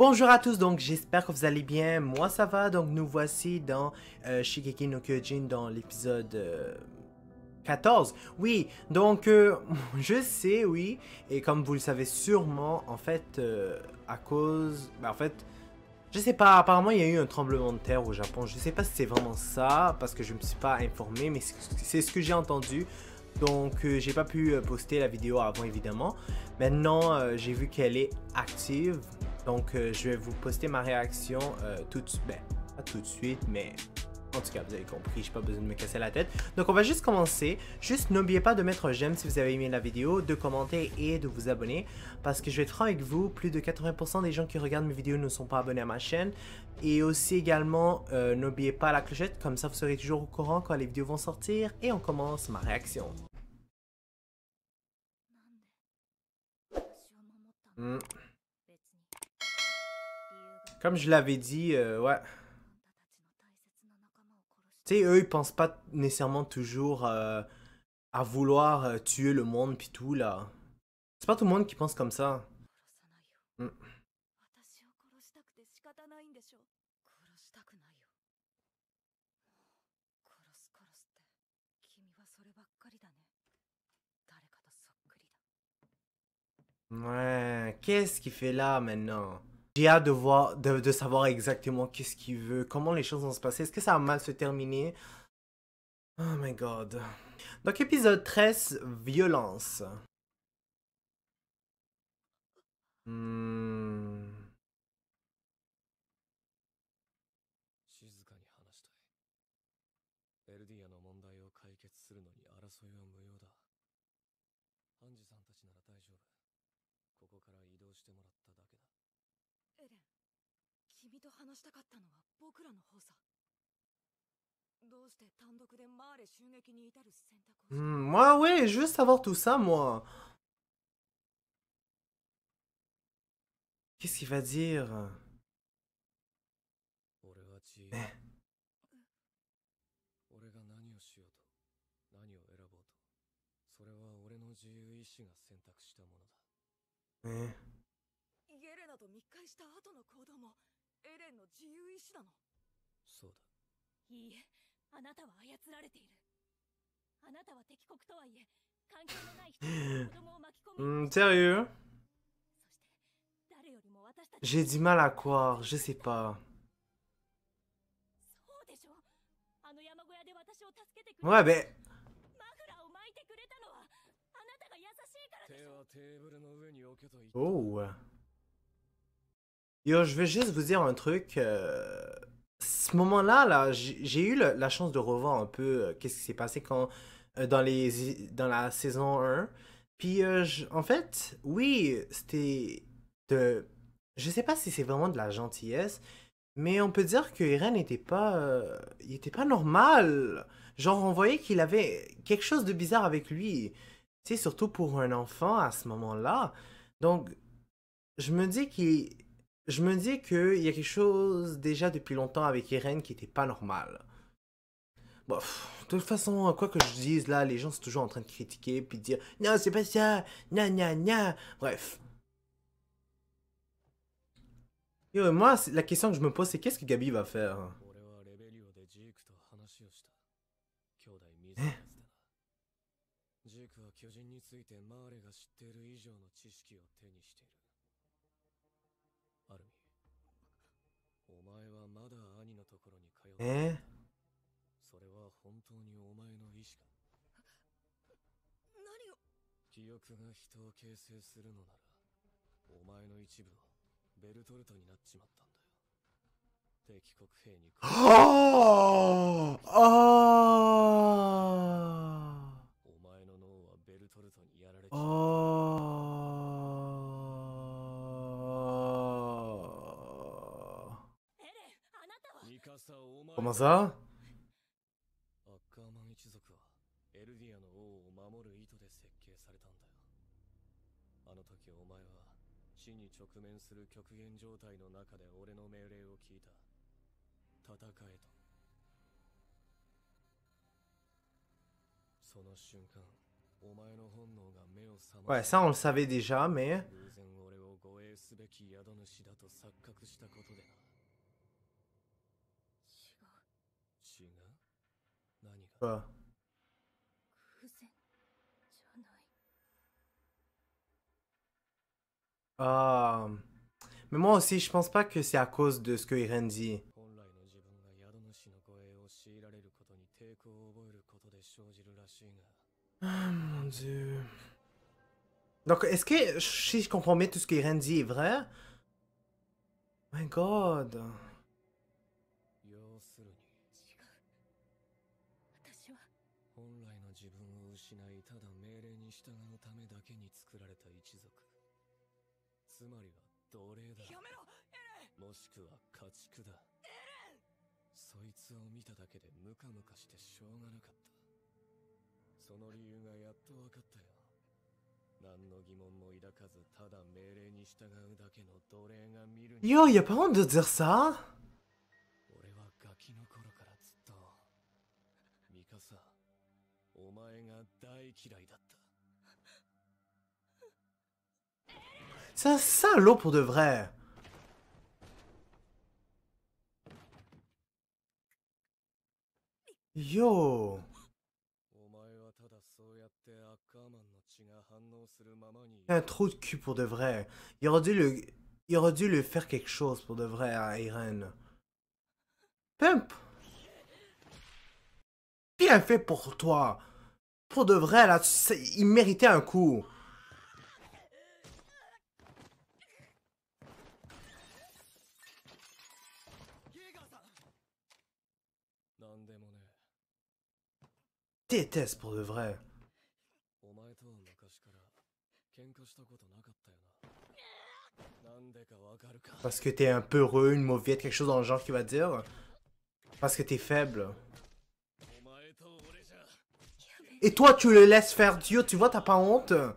Bonjour à tous, donc j'espère que vous allez bien, moi ça va, donc nous voici dans euh, Shigeki no Kyojin dans l'épisode 14. Euh, oui, donc euh, je sais, oui, et comme vous le savez sûrement, en fait, euh, à cause... Bah, en fait, je sais pas, apparemment il y a eu un tremblement de terre au Japon, je sais pas si c'est vraiment ça, parce que je me suis pas informé, mais c'est ce que j'ai entendu. Donc j'ai pas pu poster la vidéo avant évidemment. Maintenant j'ai vu qu'elle est active. Donc, euh, je vais vous poster ma réaction euh, tout de suite. Ben, pas tout de suite, mais en tout cas, vous avez compris, j'ai pas besoin de me casser la tête. Donc on va juste commencer. Juste n'oubliez pas de mettre un j'aime si vous avez aimé la vidéo, de commenter et de vous abonner. Parce que je vais être avec vous, plus de 80% des gens qui regardent mes vidéos ne sont pas abonnés à ma chaîne. Et aussi également, euh, n'oubliez pas la clochette, comme ça vous serez toujours au courant quand les vidéos vont sortir. Et on commence ma réaction. Comme je l'avais dit, euh, ouais. Tu sais, eux, ils pensent pas nécessairement toujours euh, à vouloir euh, tuer le monde puis tout, là. C'est pas tout le monde qui pense comme ça. Mm. Ouais, qu'est-ce qu'il fait là maintenant j'ai hâte de, voir, de, savoir exactement qu'est-ce qu'il veut, comment les choses vont se passer. Est-ce que ça va mal se terminer Oh my god. Donc épisode 13, violence. Hmm. エレン君と話したかったのは僕らの方さどうして単独でマーレ襲撃に至る選択 moi ouais juste savoir tout ça moi qu'est-ce qu'il va dire mais... ねゲレナと密会した後の行動もエレンの自由意志なのそうだいいえあなたは操られているあなたは敵国とはいえ関係のない人子供を巻き込む sérieux J'ai du mal à croire, je sais pas. Ouais, ben. Oh. Yo, je veux juste vous dire un truc. Euh, ce moment-là, là, j'ai eu la chance de revoir un peu euh, qu'est-ce qui s'est passé quand, euh, dans, les, dans la saison 1. Puis, en fait, oui, c'était de... Je sais pas si c'est vraiment de la gentillesse, mais on peut dire que Irène n'était pas... il n'était pas normal. Genre, on voyait qu'il avait quelque chose de bizarre avec lui. Tu sais, surtout pour un enfant à ce moment-là. Donc, je me dis qu'il je me dis qu'il y a quelque chose déjà depuis longtemps avec Eren qui n'était pas normal. Bon, de toute façon, quoi que je dise là, les gens sont toujours en train de critiquer puis de dire non, c'est pas ça, Non, non, non !» Bref. moi, la question que je me pose, c'est qu'est-ce que Gabi va faire hein? Hein? お前はまだ兄のところに通ってえそれは本当にお前の意志か何を記憶が人を形成するのならお前の一部をベルトルトになっちまったんだよ敵国兵にああああのさアッカーマン一族はエルディアの王を守る意図で設計されたんだよあの時お前は死に直面する極限状態の中で俺の命令を聞いた戦えとその瞬間 Ouais, ça on le savait déjà, mais... Ah. Mais moi aussi, je pense pas que c'est à cause de ce que Irene dit. Ah, mon dieu. Donc, est-ce que si je comprends bien tout ce qu'Irene dit est vrai? My god. 作られた一族つまりは奴隷だやめろエレンもしくは家畜だエレンそいつを見ただけでムカムカしてしょうがなかったその理由がやっと分かったよ何の疑問も抱かずただ命令に従うだけの奴隷が見るいやいや p ンド h o n 俺はガキの頃からずっとミカサお前が大嫌いだった C'est un salaud pour de vrai. Yo. Un trou de cul pour de vrai. Il aurait dû le, il aurait dû le faire quelque chose pour de vrai à Irene. Bien fait pour toi. Pour de vrai, là, il méritait un coup. déteste pour de vrai. Parce que t'es un peu heureux, une mauviette, quelque chose dans le genre qui va dire. Parce que t'es faible. Et toi, tu le laisses faire Dieu, tu vois, t'as pas honte Je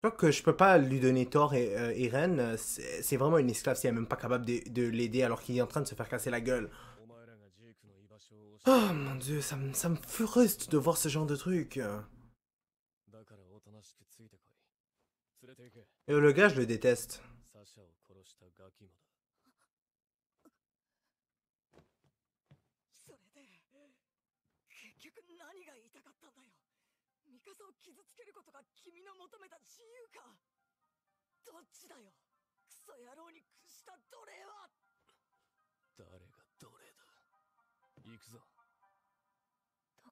crois que je peux pas lui donner tort et euh, c'est vraiment une esclave si elle est même pas capable de l'aider alors qu'il est en train de se faire casser la gueule. Oh mon dieu, ça me, ça de voir ce genre de truc. Et le gars, je le déteste.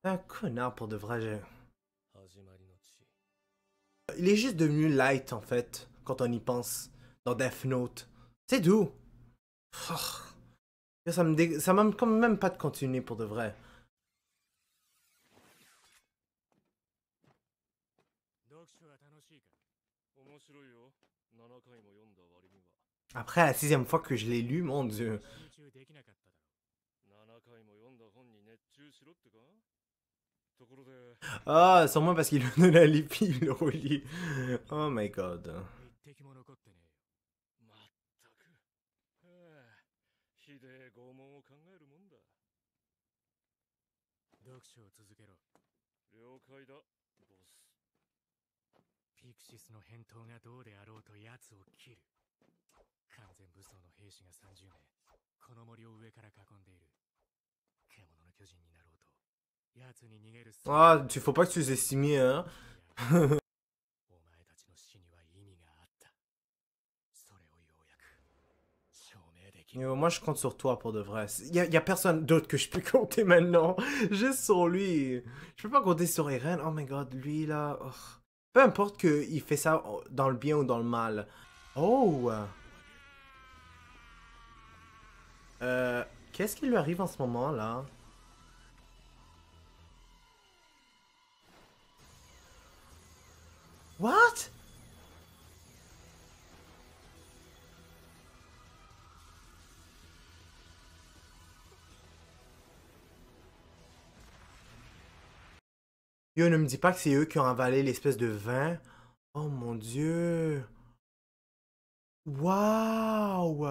Un connard pour de vrai. Il est juste devenu light en fait, quand on y pense, dans Death Note. C'est doux. Oh. Ça me quand même pas de continuer pour de vrai. Après la sixième fois que je l'ai lu, mon dieu. Ah, sûrement parce qu'il le la et il le relie. Oh my god. 読書を続けろ了解だボスピクシスの返答がどうであろうと奴を切る完全武装の兵士が30名この森を上から囲んでいる獣の巨人にな Ah, tu faut pas que tu es estimes hein. moi, je compte sur toi pour de vrai. Il y, a personne d'autre que je peux compter maintenant. Juste sur lui. Je peux pas compter sur Eren. Oh my god, lui là. Oh. Peu importe qu'il fait ça dans le bien ou dans le mal. Oh! Euh, qu'est-ce qui lui arrive en ce moment là? What? Yo, ne me dis pas que c'est eux qui ont avalé l'espèce de vin. Oh mon dieu. Waouh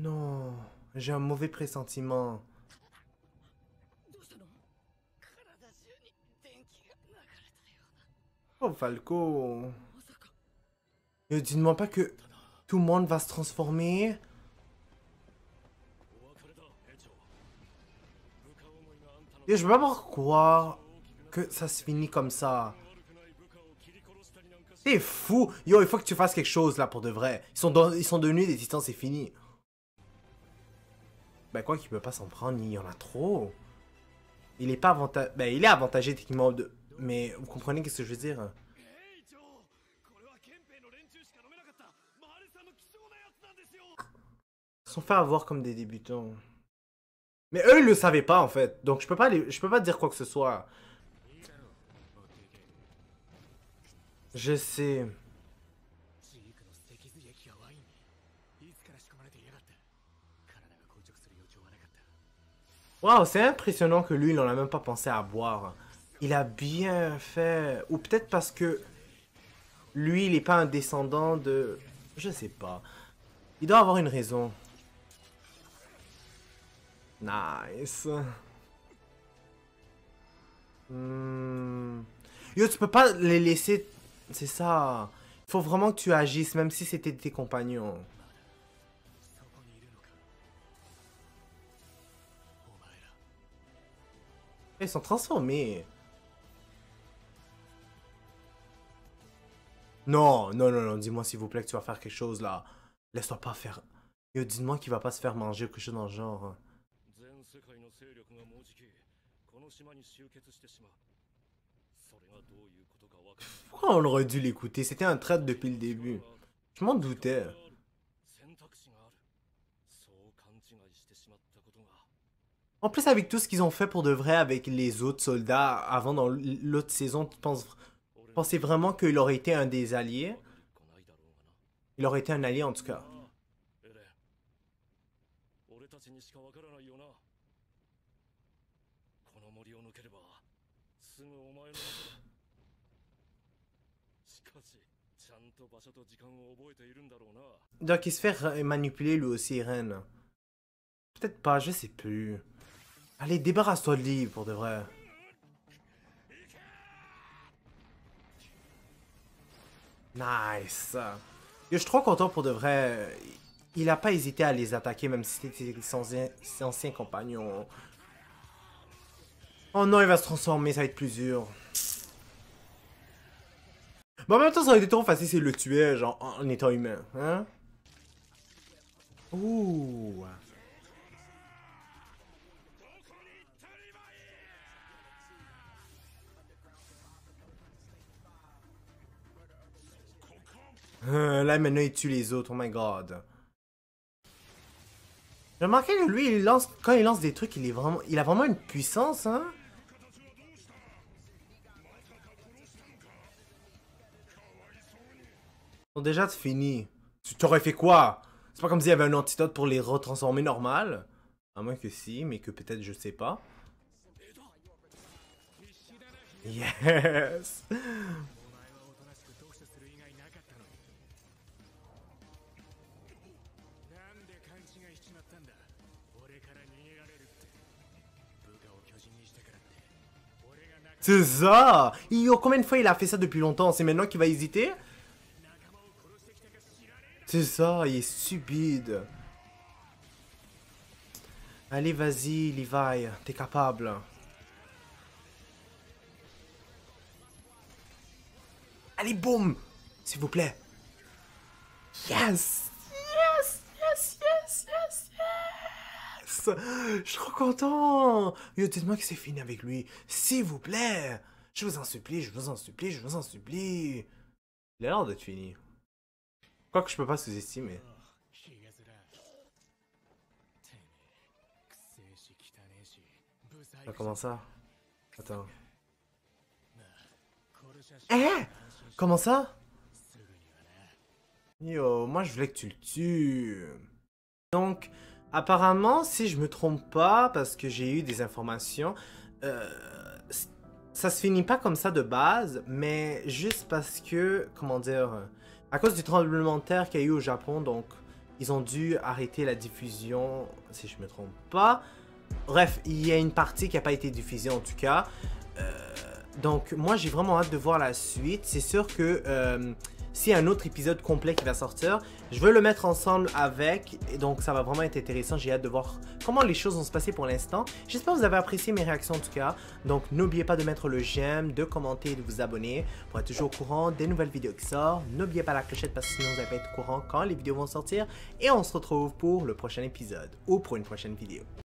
Non, j'ai un mauvais pressentiment. Oh Falco. Ne dis-moi pas que tout le monde va se transformer. Et je veux pas croire que ça se finit comme ça. C'est fou Yo, il faut que tu fasses quelque chose là pour de vrai. Ils sont, dans, ils sont devenus des titans, c'est fini. Bah quoi qu'il peut pas s'en prendre, il y en a trop. Il est pas avantagé. Ben, il est avantagé techniquement Mais vous comprenez ce que je veux dire Ils sont fait avoir comme des débutants. Mais eux ils le savaient pas en fait. Donc je peux pas les... je peux pas dire quoi que ce soit. Je sais. Waouh, c'est impressionnant que lui, il n'en a même pas pensé à boire. Il a bien fait. Ou peut-être parce que lui, il n'est pas un descendant de... Je sais pas. Il doit avoir une raison. Nice. Hmm. Yo, tu peux pas les laisser... C'est ça. Il faut vraiment que tu agisses, même si c'était tes compagnons. Eh, ils sont transformés. Non, non, non, non, dis-moi s'il vous plaît que tu vas faire quelque chose là. Laisse-toi pas faire. dis-moi qu'il va pas se faire manger ou quelque chose dans le genre. Hein. Pourquoi on aurait dû l'écouter C'était un trait depuis le début. Je m'en doutais. En plus, avec tout ce qu'ils ont fait pour de vrai avec les autres soldats avant dans l'autre saison, tu pensais vraiment qu'il aurait été un des alliés Il aurait été un allié en tout cas. Donc il se fait manipuler lui aussi, Ren. Peut-être pas, je sais plus. Allez, débarrasse-toi de lui, pour de vrai. Nice. je suis trop content pour de vrai. Il a pas hésité à les attaquer, même si c'était son, ses anciens compagnons. Oh non, il va se transformer, ça va être plus dur. Bon en même temps, ça aurait été trop facile c'est le tuer, genre, en étant humain. Hein. Ouh. Euh, là, maintenant, il tue les autres. Oh my god. J'ai remarqué que lui, il lance, quand il lance des trucs, il, est vraiment, il a vraiment une puissance, hein. sont déjà, fini. Tu t'aurais fait quoi C'est pas comme s'il y avait un antidote pour les retransformer normal. À moins que si, mais que peut-être je sais pas. Yes C'est ça combien de fois il a fait ça depuis longtemps C'est maintenant qu'il va hésiter C'est ça, il est stupide. Allez, vas-y, Levi, t'es capable. Allez, boum S'il vous plaît. Yes Je suis trop content Yo dites moi que c'est fini avec lui. S'il vous plaît Je vous en supplie, je vous en supplie, je vous en supplie. Il a l'air d'être fini. Quoique je peux pas sous-estimer. Ah, comment ça Attends. Eh Comment ça Yo, moi je voulais que tu le tues. Donc, Apparemment, si je me trompe pas, parce que j'ai eu des informations, euh, ça se finit pas comme ça de base, mais juste parce que, comment dire, euh, à cause du tremblement de terre qu'il y a eu au Japon, donc ils ont dû arrêter la diffusion, si je me trompe pas. Bref, il y a une partie qui a pas été diffusée en tout cas. Euh, donc moi j'ai vraiment hâte de voir la suite. C'est sûr que s'il un autre épisode complet qui va sortir, je veux le mettre ensemble avec. donc, ça va vraiment être intéressant. J'ai hâte de voir comment les choses vont se passer pour l'instant. J'espère que vous avez apprécié mes réactions en tout cas. Donc, n'oubliez pas de mettre le j'aime, de commenter et de vous abonner pour être toujours au courant des nouvelles vidéos qui sortent. N'oubliez pas la clochette parce que sinon, vous allez pas être au courant quand les vidéos vont sortir. Et on se retrouve pour le prochain épisode ou pour une prochaine vidéo.